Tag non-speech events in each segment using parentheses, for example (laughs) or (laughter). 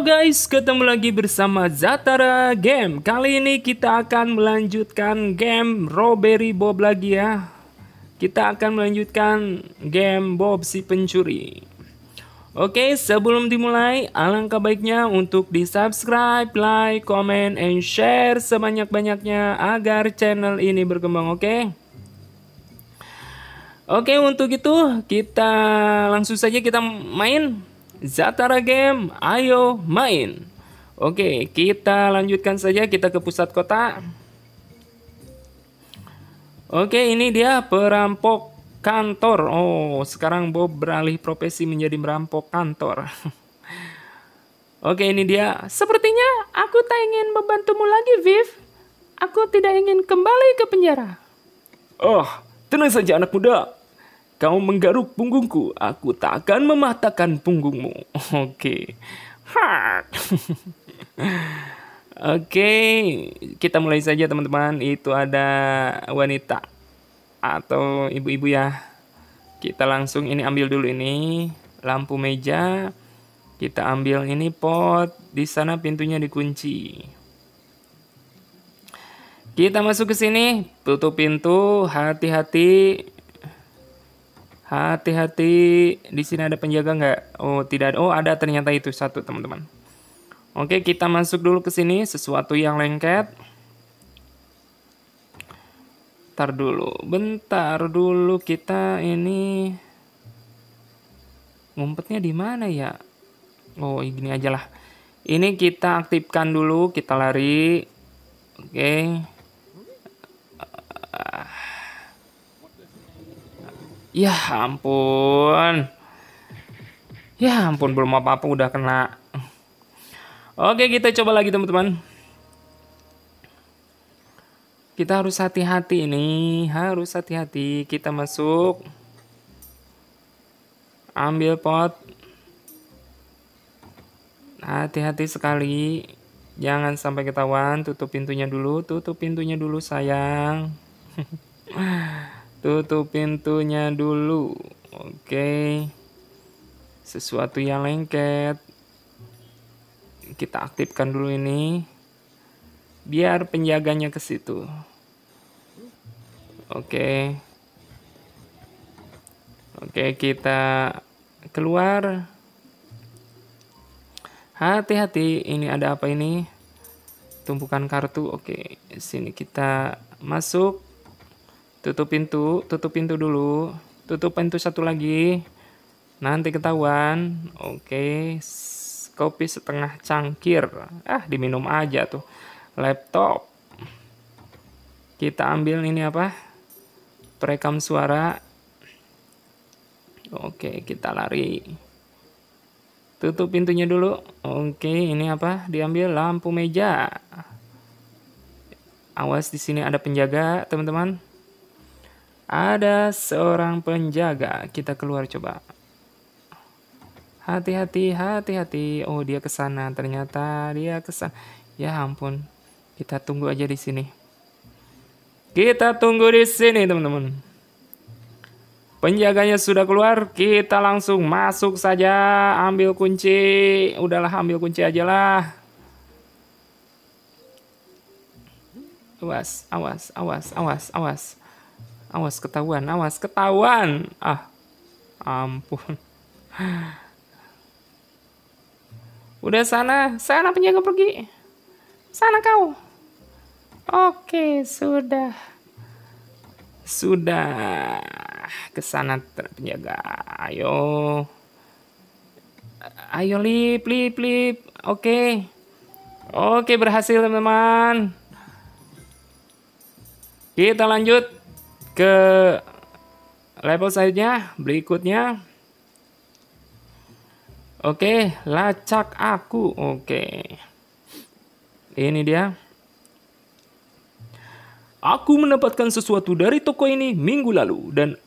guys, ketemu lagi bersama Zatara Game Kali ini kita akan melanjutkan game Robbery Bob lagi ya Kita akan melanjutkan game Bob si pencuri Oke, sebelum dimulai, alangkah baiknya untuk di subscribe, like, comment, and share sebanyak-banyaknya agar channel ini berkembang, oke? Oke, untuk itu kita langsung saja kita main Zatara Game, ayo main. Oke, kita lanjutkan saja kita ke pusat kota. Oke, ini dia perampok kantor. Oh, sekarang Bob beralih profesi menjadi merampok kantor. (laughs) Oke, ini dia. Sepertinya aku tak ingin membantumu lagi, Viv. Aku tidak ingin kembali ke penjara. Oh, tenang saja anak muda. Kau menggaruk punggungku, aku tak akan mematahkan punggungmu. (laughs) Oke. Okay. (laughs) Oke, okay. kita mulai saja teman-teman. Itu ada wanita atau ibu-ibu ya. Kita langsung ini ambil dulu ini lampu meja. Kita ambil ini pot. Di sana pintunya dikunci. Kita masuk ke sini, tutup pintu, hati-hati Hati-hati, di sini ada penjaga nggak? Oh, tidak ada. Oh, ada ternyata itu satu, teman-teman. Oke, kita masuk dulu ke sini. Sesuatu yang lengket. Bentar dulu, bentar dulu kita ini ngumpetnya di mana ya? Oh, ini aja lah. Ini kita aktifkan dulu, kita lari. Oke. Okay. Ya ampun. Ya ampun belum apa-apa udah kena. Oke, kita coba lagi teman-teman. Kita harus hati-hati ini, harus hati-hati. Kita masuk. Ambil pot. Hati-hati sekali. Jangan sampai ketahuan, tutup pintunya dulu, tutup pintunya dulu sayang. (laughs) tutup pintunya dulu oke sesuatu yang lengket kita aktifkan dulu ini biar penjaganya ke situ oke oke kita keluar hati-hati ini ada apa ini tumpukan kartu oke sini kita masuk tutup pintu tutup pintu dulu tutup pintu satu lagi nanti ketahuan oke kopi setengah cangkir ah diminum aja tuh laptop kita ambil ini apa perekam suara oke kita lari tutup pintunya dulu oke ini apa diambil lampu meja awas di sini ada penjaga teman-teman ada seorang penjaga. Kita keluar coba. Hati-hati, hati-hati. Oh, dia ke sana. Ternyata dia ke sana. Ya ampun. Kita tunggu aja di sini. Kita tunggu di sini, teman-teman. Penjaganya sudah keluar, kita langsung masuk saja, ambil kunci. Udahlah, ambil kunci aja lah. Awas, awas, awas, awas, awas. Awas ketahuan, awas ketahuan. Ah, ampun. Udah sana, sana penjaga pergi. Sana kau. Oke, sudah. Sudah. kesana sana penjaga. Ayo. Ayo lip, lip, lip. Oke. Oke, berhasil teman-teman. Kita lanjut ke level selanjutnya berikutnya Oke, lacak aku. Oke. Ini dia. Aku mendapatkan sesuatu dari toko ini minggu lalu dan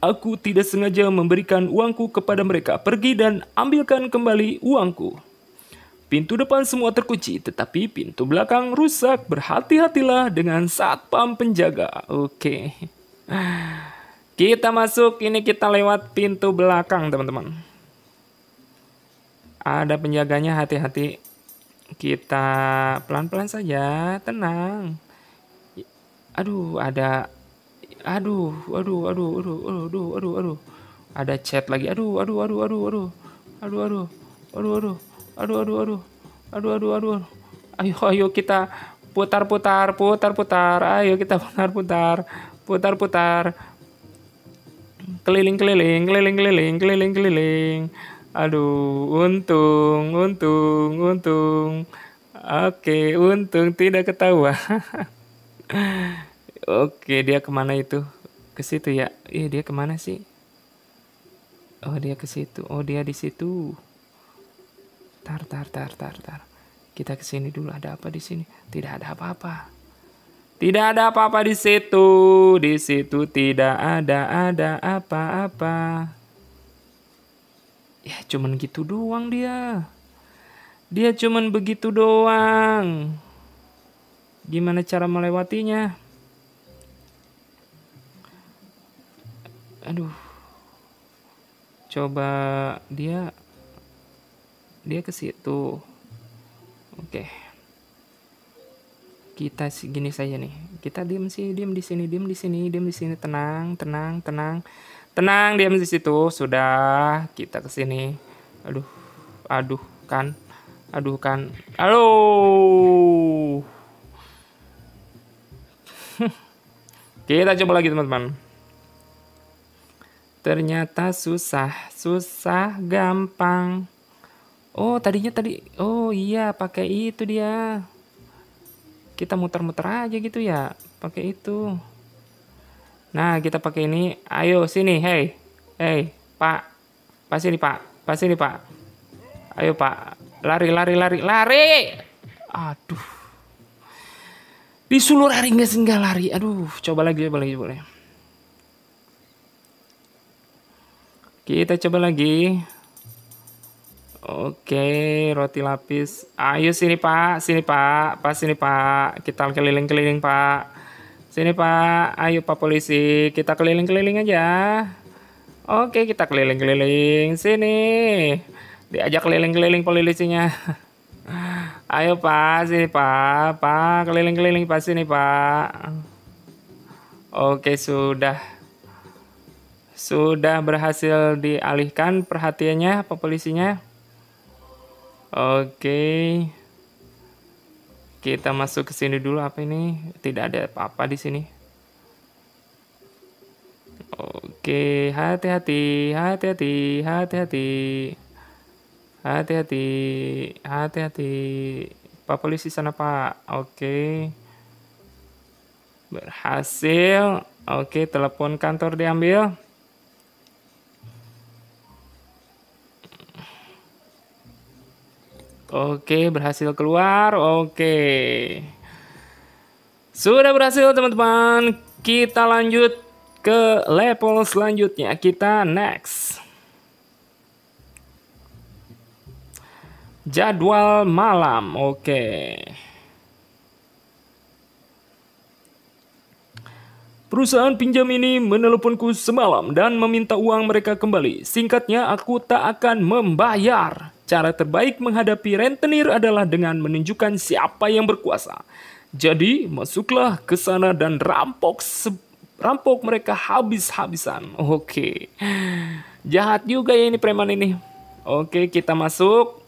aku tidak sengaja memberikan uangku kepada mereka. Pergi dan ambilkan kembali uangku. Pintu depan semua terkunci, tetapi pintu belakang rusak. Berhati-hatilah dengan satpam penjaga. Oke. Kita masuk, ini kita lewat pintu belakang, teman-teman. Ada penjaganya, hati-hati. Kita pelan-pelan saja, tenang. Aduh, ada aduh, aduh, aduh, aduh, aduh, aduh, aduh, aduh. Ada chat lagi. Aduh, aduh, aduh, aduh, aduh. Aduh, aduh. Aduh, aduh. Aduh, aduh, aduh. Aduh, aduh, aduh. Ayo, ayo kita putar-putar, putar-putar. Ayo kita putar-putar putar-putar keliling-keliling keliling-keliling keliling-keliling aduh untung untung untung oke untung tidak ketawa (laughs) oke dia kemana itu ke situ ya iya dia kemana sih oh dia ke situ oh dia di situ tar tar tar tar tar kita ke sini dulu ada apa di sini tidak ada apa-apa tidak ada apa-apa di situ, di situ tidak ada ada apa-apa. Ya cuman gitu doang dia. Dia cuman begitu doang. Gimana cara melewatinya? Aduh. Coba dia dia ke situ. Oke. Okay kita gini saja nih kita diem sih diem di sini diem di sini diem di sini tenang tenang tenang tenang diem di situ sudah kita kesini aduh aduh kan aduh kan halo (laughs) kita coba lagi teman-teman ternyata susah susah gampang oh tadinya tadi oh iya pakai itu dia kita muter-muter aja gitu ya pakai itu nah kita pakai ini ayo sini hey hey pak pak sini pak pak sini pak ayo pak lari lari lari lari aduh di sulur hari nggak singgah lari aduh coba lagi coba lagi coba lagi kita coba lagi Oke, roti lapis. Ayo sini Pak, sini Pak, Pak sini Pak. Kita keliling-keliling Pak. Sini Pak, ayo Pak polisi, kita keliling-keliling aja. Oke, kita keliling-keliling sini. Diajak keliling-keliling polisinya. (laughs) Ayo Pak, sini Pak, Pak keliling-keliling Pak sini Pak. Oke, sudah sudah berhasil dialihkan perhatiannya pak polisinya? Oke. Kita masuk ke sini dulu apa ini? Tidak ada apa-apa di sini. Oke, hati-hati, hati-hati, hati-hati. Hati-hati, hati-hati. Pak polisi sana, Pak. Oke. Berhasil. Oke, telepon kantor diambil. Oke, berhasil keluar. Oke. Sudah berhasil teman-teman. Kita lanjut ke level selanjutnya. Kita next. Jadwal malam. Oke. Perusahaan pinjam ini menelponku semalam dan meminta uang mereka kembali. Singkatnya, aku tak akan membayar. Cara terbaik menghadapi rentenir adalah dengan menunjukkan siapa yang berkuasa. Jadi, masuklah ke sana dan rampok rampok mereka habis-habisan. Oke. Jahat juga ya ini preman ini. Oke, kita masuk.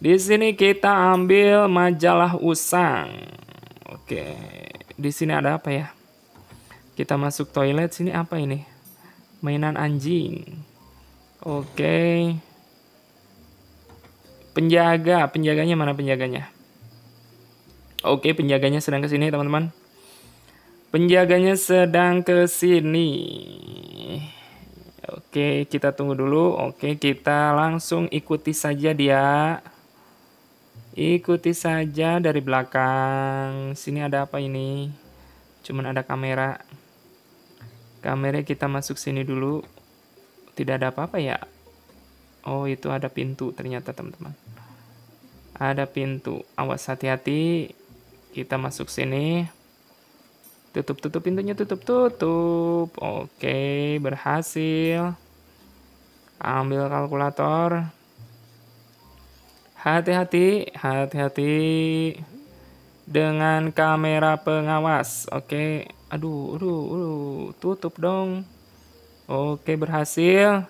Di sini kita ambil majalah usang. Oke. Di sini ada apa ya? Kita masuk toilet sini apa ini? Mainan anjing. Oke. Okay. Penjaga, penjaganya mana penjaganya? Oke, penjaganya sedang ke sini, teman-teman. Penjaganya sedang ke sini. Oke, kita tunggu dulu. Oke, kita langsung ikuti saja dia. Ikuti saja dari belakang. Sini ada apa ini? Cuman ada kamera. Kamera kita masuk sini dulu. Tidak ada apa-apa ya? Oh, itu ada pintu ternyata, teman-teman. Ada pintu. Awas hati-hati. Kita masuk sini. Tutup-tutup pintunya, tutup-tutup. Oke, berhasil. Ambil kalkulator. Hati-hati, hati-hati dengan kamera pengawas. Oke. Aduh, aduh, aduh. Tutup dong. Oke, berhasil.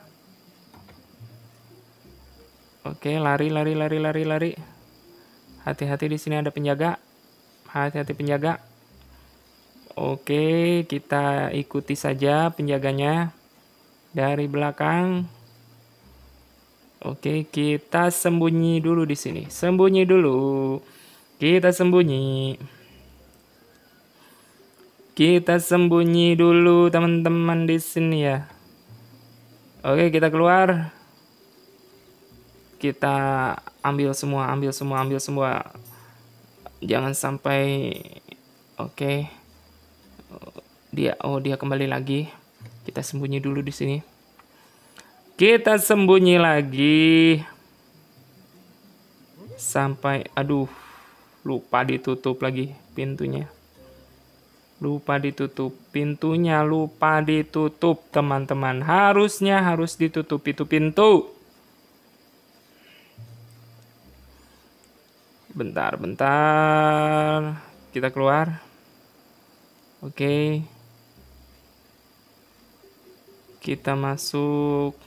Oke, lari, lari, lari, lari, lari. Hati-hati di sini ada penjaga. Hati-hati penjaga. Oke, kita ikuti saja penjaganya dari belakang. Oke, kita sembunyi dulu di sini. Sembunyi dulu. Kita sembunyi. Kita sembunyi dulu teman-teman di sini ya. Oke, kita keluar. Kita ambil semua ambil semua ambil semua jangan sampai oke okay. dia oh dia kembali lagi kita sembunyi dulu di sini kita sembunyi lagi sampai aduh lupa ditutup lagi pintunya lupa ditutup pintunya lupa ditutup teman-teman harusnya harus ditutup itu pintu Bentar, bentar. Kita keluar. Oke. Kita masuk.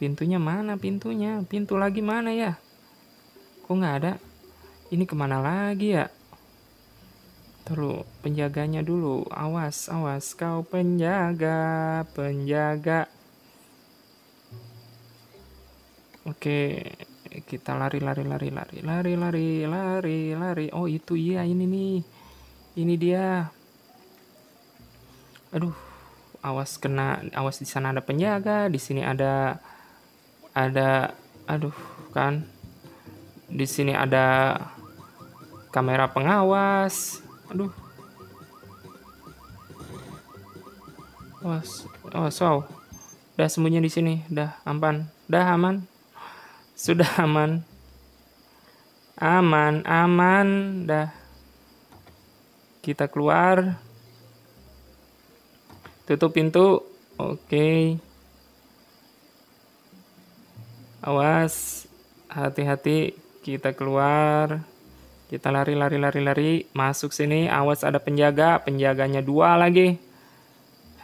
Pintunya mana pintunya? Pintu lagi mana ya? Kok nggak ada? Ini kemana lagi ya? Terus penjaganya dulu. Awas, awas kau penjaga, penjaga. Oke, kita lari lari lari lari lari lari lari lari oh itu iya ini nih ini dia aduh awas kena awas di sana ada penjaga di sini ada ada aduh kan di sini ada kamera pengawas aduh awas awas wow udah sembunyi di sini udah aman udah aman sudah aman. Aman, aman. Dah. Kita keluar. Tutup pintu. Oke. Awas. Hati-hati. Kita keluar. Kita lari, lari, lari, lari. Masuk sini. Awas ada penjaga. Penjaganya dua lagi.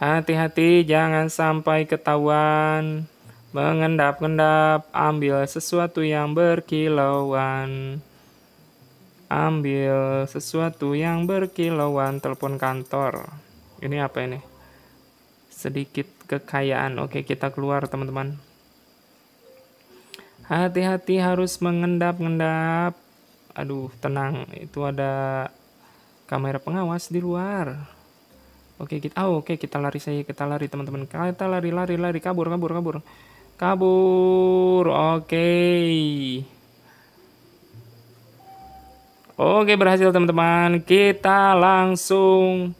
Hati-hati jangan sampai ketahuan. Mengendap-endap, ambil sesuatu yang berkilauan. Ambil sesuatu yang berkilauan, telepon kantor. Ini apa ini? Sedikit kekayaan. Oke, kita keluar, teman-teman. Hati-hati harus mengendap-endap. Aduh, tenang. Itu ada kamera pengawas di luar. Oke kita, oh, oke kita lari saja, kita lari teman-teman kita lari lari lari kabur kabur kabur kabur oke okay. oke okay, berhasil teman-teman kita langsung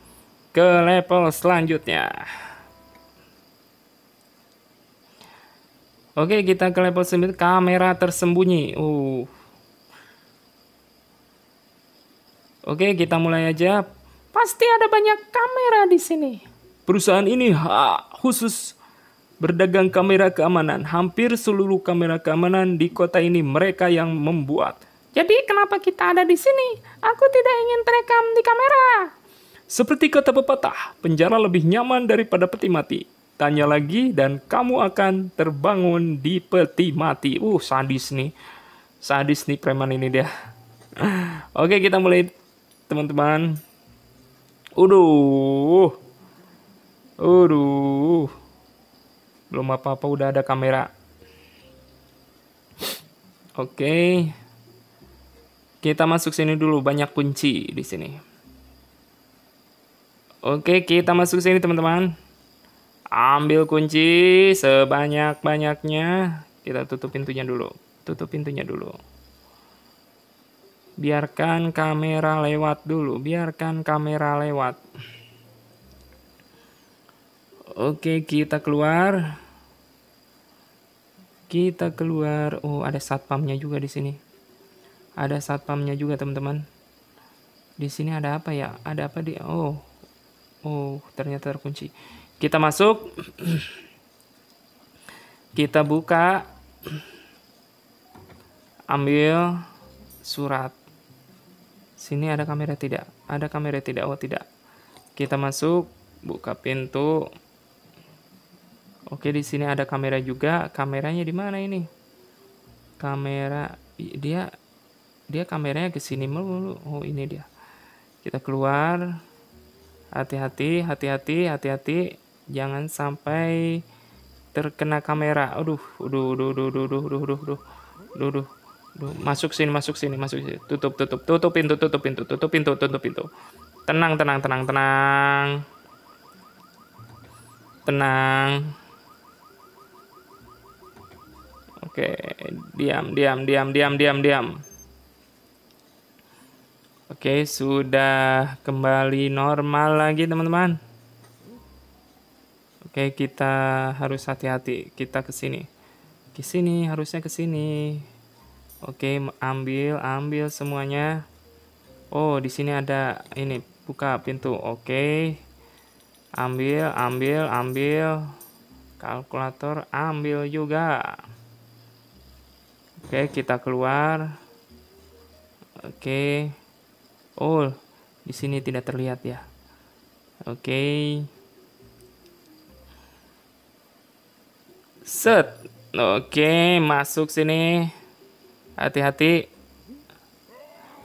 ke level selanjutnya oke okay, kita ke level sembilan kamera tersembunyi uh oke kita mulai aja pasti ada banyak kamera di sini perusahaan ini ha, khusus berdagang kamera keamanan. Hampir seluruh kamera keamanan di kota ini mereka yang membuat. Jadi kenapa kita ada di sini? Aku tidak ingin terekam di kamera. Seperti kata pepatah, penjara lebih nyaman daripada peti mati. Tanya lagi dan kamu akan terbangun di peti mati. Uh, sadis nih. Sadis nih preman ini dia. (laughs) Oke, kita mulai teman-teman. Uduh. Uduh belum apa-apa udah ada kamera oke kita masuk sini dulu banyak kunci di sini oke kita masuk sini teman-teman ambil kunci sebanyak-banyaknya kita tutup pintunya dulu tutup pintunya dulu biarkan kamera lewat dulu biarkan kamera lewat Oke, kita keluar. Kita keluar. Oh, ada satpamnya juga di sini. Ada satpamnya juga, teman-teman. Di sini ada apa ya? Ada apa di Oh. Oh, ternyata terkunci. Kita masuk. kita buka. Ambil surat. Sini ada kamera tidak? Ada kamera tidak? Oh, tidak. Kita masuk, buka pintu. Oke, di sini ada kamera juga. Kameranya di mana ini? Kamera dia dia kameranya ke sini melulu. Oh, ini dia. Kita keluar. Hati-hati, hati-hati, hati-hati. Jangan sampai terkena kamera. Aduh, aduh, aduh, aduh, aduh, aduh, aduh, aduh, aduh, aduh, aduh. Masuk sini, masuk sini, masuk sini. Tutup, tutup, tutup pintu, tutup pintu, tutup pintu, tutup pintu. Tenang, tenang, tenang, tenang. Tenang. Oke, diam, diam, diam, diam, diam, diam. Oke, sudah kembali normal lagi teman-teman. Oke, kita harus hati-hati. Kita ke sini. Ke sini, harusnya ke sini. Oke, ambil, ambil semuanya. Oh, di sini ada ini, buka pintu. Oke. Ambil, ambil, ambil. Kalkulator ambil juga. Oke, kita keluar. Oke. Oh, di sini tidak terlihat ya. Oke. Set. Oke, masuk sini. Hati-hati.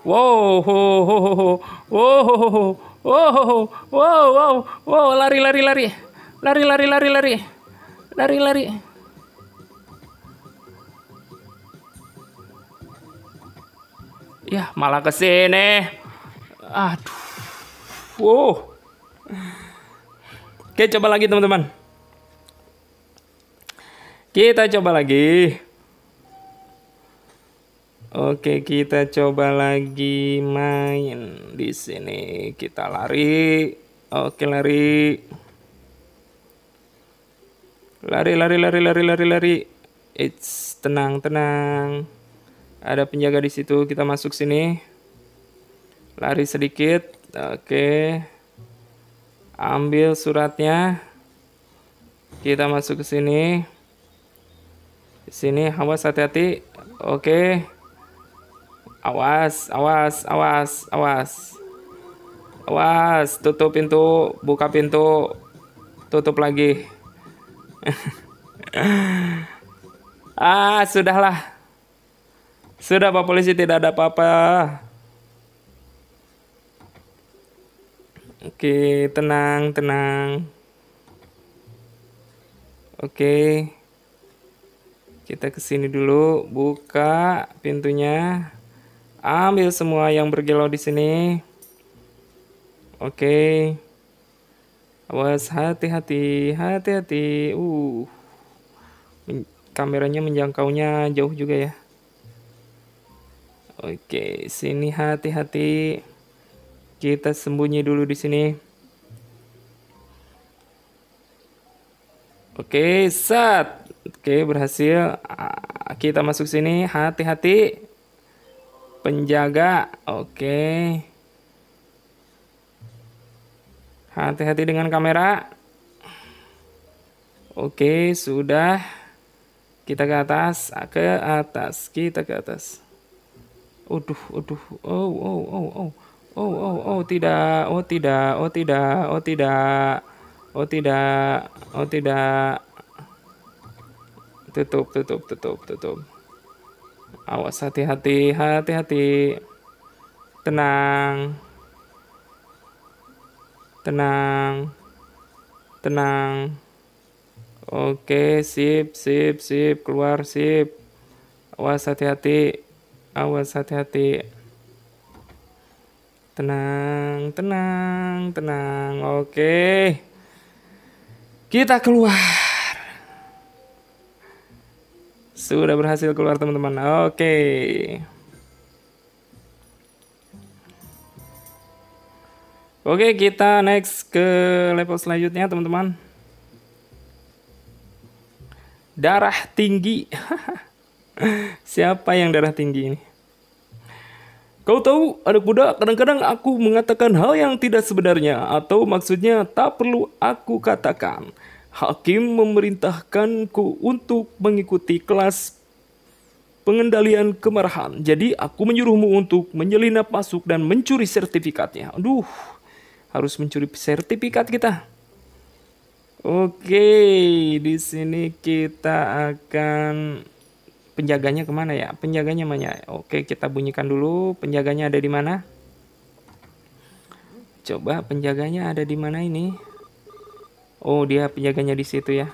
Wow, wow, wow, wow, wow, wow, lari, lari, lari, lari, lari, lari, lari, lari. lari. Ya, malah ke sini. Aduh. Wow. Oke, coba lagi teman-teman. Kita coba lagi. Oke, kita coba lagi main di sini. Kita lari. Oke, lari. Lari, lari, lari, lari, lari, lari. It's tenang, tenang. Ada penjaga di situ, kita masuk sini. Lari sedikit. Oke. Ambil suratnya. Kita masuk ke sini. sini awas hati-hati. Oke. Awas, awas, awas, awas. Awas, tutup pintu, buka pintu, tutup lagi. (laughs) ah, sudahlah. Sudah Pak Polisi tidak ada apa-apa. Oke, tenang, tenang. Oke. Kita ke sini dulu, buka pintunya. Ambil semua yang bergelo di sini. Oke. Awas hati-hati, hati-hati. Uh. Kameranya menjangkaunya jauh juga ya. Oke, sini hati-hati. Kita sembunyi dulu di sini. Oke, sat. Oke, berhasil. Kita masuk sini. Hati-hati. Penjaga. Oke. Hati-hati dengan kamera. Oke, sudah. Kita ke atas, ke atas, kita ke atas. Aduh, aduh. Oh, oh, oh, oh. Oh, oh, oh, tidak. Oh, tidak. Oh, tidak. Oh, tidak. Oh, tidak. Oh, tidak. Tutup, tutup, tutup, tutup. Awas hati-hati, hati-hati. Tenang. Tenang. Tenang. Oke, sip, sip, sip. Keluar, sip. Awas hati-hati awas hati-hati tenang tenang tenang oke kita keluar sudah berhasil keluar teman-teman oke oke kita next ke level selanjutnya teman-teman darah tinggi (laughs) Siapa yang darah tinggi ini? Kau tahu, ada kuda, kadang-kadang aku mengatakan hal yang tidak sebenarnya atau maksudnya tak perlu aku katakan. Hakim memerintahkanku untuk mengikuti kelas pengendalian kemarahan. Jadi aku menyuruhmu untuk menyelinap masuk dan mencuri sertifikatnya. Aduh, harus mencuri sertifikat kita. Oke, di sini kita akan penjaganya kemana ya? Penjaganya mana? Oke, kita bunyikan dulu. Penjaganya ada di mana? Coba penjaganya ada di mana ini? Oh, dia penjaganya di situ ya.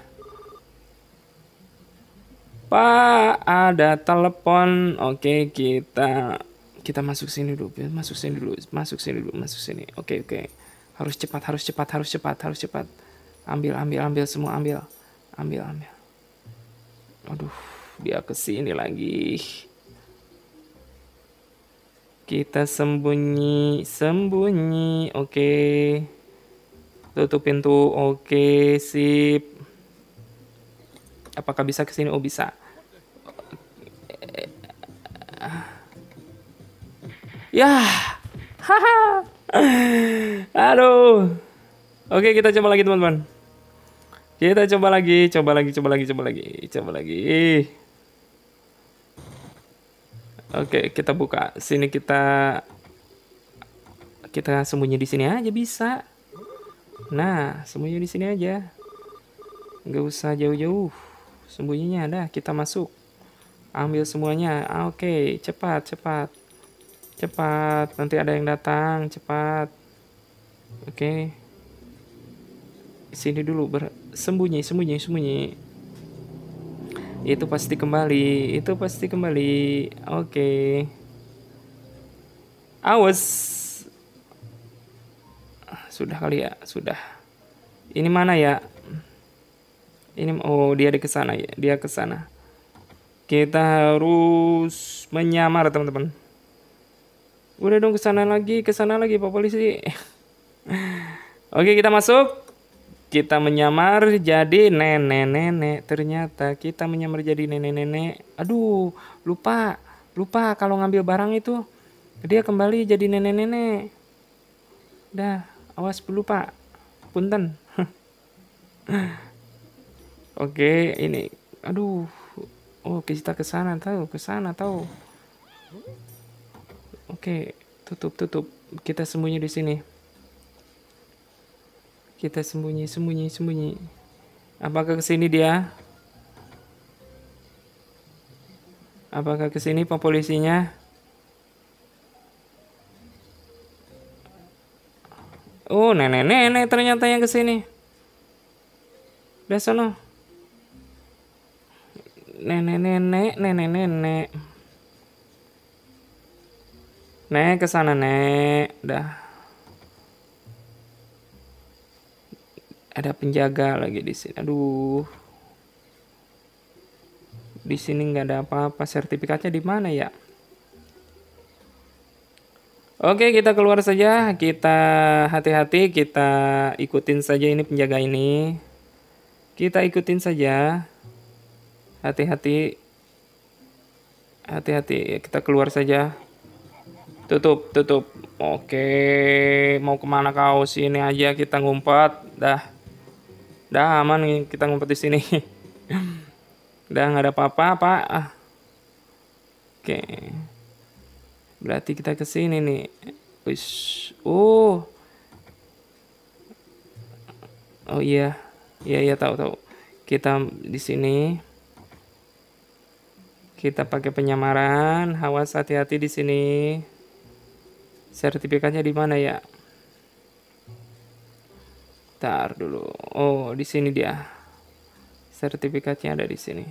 Pak, ada telepon. Oke, kita kita masuk sini dulu. Masuk sini dulu. Masuk sini dulu. Masuk sini. Oke, oke. Harus cepat, harus cepat, harus cepat, harus cepat. Ambil, ambil, ambil semua, ambil. Ambil, ambil. Aduh. Dia ke sini lagi. Kita sembunyi, sembunyi. Oke. Okay. Tutup pintu. Oke, okay, sip. Apakah bisa ke sini? Oh, bisa. Ya. Haha. Aduh. Oke, kita coba lagi, teman-teman. Kita coba lagi, coba lagi, coba lagi, coba lagi, coba lagi. Oke, kita buka. Sini kita kita sembunyi di sini aja bisa. Nah, sembunyi di sini aja. Nggak usah jauh-jauh. Sembunyinya ada, kita masuk. Ambil semuanya. Ah, Oke, cepat, cepat. Cepat, nanti ada yang datang, cepat. Oke. Sini dulu, sembunyi, sembunyi, sembunyi itu pasti kembali itu pasti kembali oke okay. awas sudah kali ya sudah ini mana ya ini oh dia di kesana ya dia kesana kita harus menyamar teman-teman udah dong kesana lagi kesana lagi pak polisi (laughs) oke kita masuk kita menyamar jadi nenek-nenek ternyata kita menyamar jadi nenek-nenek aduh lupa lupa kalau ngambil barang itu dia kembali jadi nenek-nenek dah awas lupa punten (laughs) oke ini aduh oh kita ke sana tahu ke sana tahu oke tutup tutup kita sembunyi di sini kita sembunyi, sembunyi, sembunyi. Apakah kesini dia? Apakah kesini sini polisinya? Oh, nenek-nenek ternyata yang kesini. sini. Udah sana Nenek-nenek, nenek-nenek. Nek ke Nek. Dah. ada penjaga lagi di sini. Aduh. Di sini nggak ada apa-apa. Sertifikatnya di mana ya? Oke, kita keluar saja. Kita hati-hati, kita ikutin saja ini penjaga ini. Kita ikutin saja. Hati-hati. Hati-hati, kita keluar saja. Tutup, tutup. Oke, mau kemana kau? Sini aja kita ngumpet. Dah. Dah aman kita ngumpet di sini. (laughs) Dah nggak ada apa-apa, Pak. Ah. Oke. Berarti kita ke sini nih. Wis. Oh. Uh. Oh iya. Iya iya tahu tahu. Kita di sini. Kita pakai penyamaran. Hawas hati-hati di sini. Sertifikatnya di mana ya? Bentar dulu. Oh, di sini dia. Sertifikatnya ada di sini.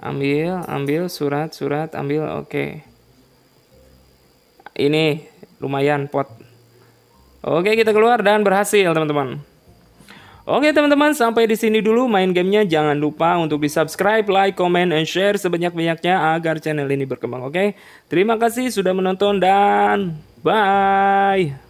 Ambil, ambil surat, surat, ambil. Oke. Okay. Ini lumayan pot. Oke, kita keluar dan berhasil, teman-teman. Oke teman-teman, sampai di sini dulu main gamenya. Jangan lupa untuk di-subscribe, like, comment, and share sebanyak-banyaknya agar channel ini berkembang, oke? Terima kasih sudah menonton dan bye!